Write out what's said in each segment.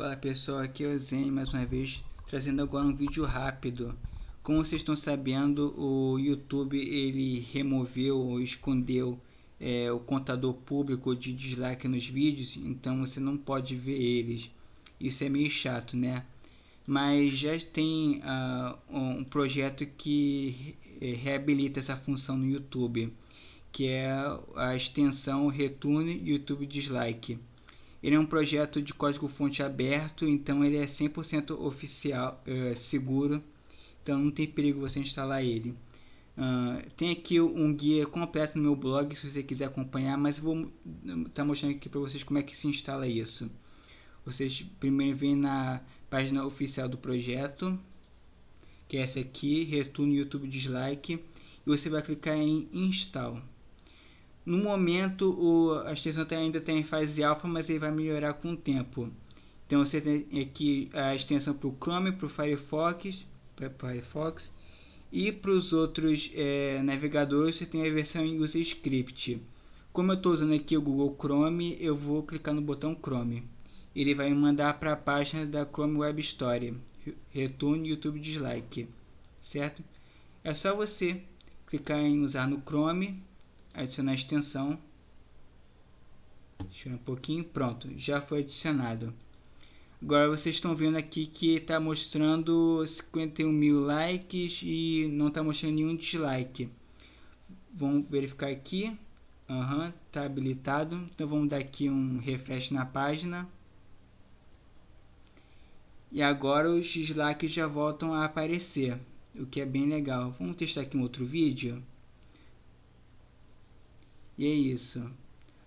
Fala pessoal, aqui é o Zen mais uma vez trazendo agora um vídeo rápido. Como vocês estão sabendo, o YouTube ele removeu ou escondeu é, o contador público de dislike nos vídeos, então você não pode ver eles. Isso é meio chato, né? Mas já tem uh, um projeto que é, reabilita essa função no YouTube, que é a extensão Return YouTube Dislike ele é um projeto de código-fonte aberto, então ele é 100% oficial, é, seguro, então não tem perigo você instalar ele. Uh, tem aqui um guia completo no meu blog se você quiser acompanhar, mas eu vou estar hum, tá mostrando aqui para vocês como é que se instala isso. Vocês primeiro vêm na página oficial do projeto, que é essa aqui, retorno YouTube dislike, e você vai clicar em install. No momento, o, a extensão tem, ainda tem fase alfa, mas ele vai melhorar com o tempo. Então você tem aqui a extensão para o Chrome, para o Firefox, para Firefox e para os outros é, navegadores você tem a versão em script. Como eu estou usando aqui o Google Chrome, eu vou clicar no botão Chrome. Ele vai me mandar para a página da Chrome Web Store. Return YouTube Dislike. Certo? É só você clicar em usar no Chrome adicionar extensão. Deixa um pouquinho, pronto, já foi adicionado. Agora vocês estão vendo aqui que está mostrando 51 mil likes e não está mostrando nenhum dislike. Vamos verificar aqui. Uhum, tá habilitado. Então vamos dar aqui um refresh na página. E agora os dislikes já voltam a aparecer, o que é bem legal. Vamos testar aqui um outro vídeo. E é isso.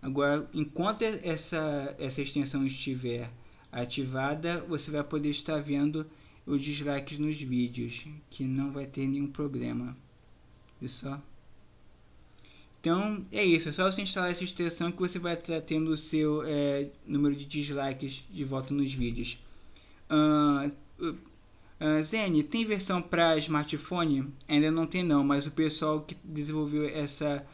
Agora, enquanto essa, essa extensão estiver ativada, você vai poder estar vendo os dislikes nos vídeos, que não vai ter nenhum problema. Viu só? Então, é isso. É só você instalar essa extensão que você vai estar tendo o seu é, número de dislikes de volta nos vídeos. Uh, uh, Zen, tem versão para smartphone? Ainda não tem não, mas o pessoal que desenvolveu essa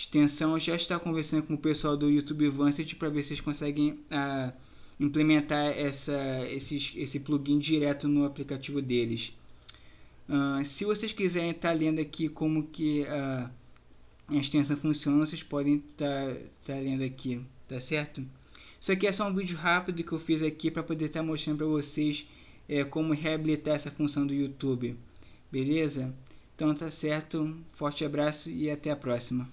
extensão, já está conversando com o pessoal do YouTube Advanced para ver se eles conseguem ah, implementar essa, esse, esse plugin direto no aplicativo deles. Ah, se vocês quiserem estar tá lendo aqui como que ah, a extensão funciona, vocês podem estar tá, tá lendo aqui, tá certo? Isso aqui é só um vídeo rápido que eu fiz aqui para poder estar tá mostrando para vocês é, como reabilitar essa função do YouTube. Beleza? Então tá certo, forte abraço e até a próxima.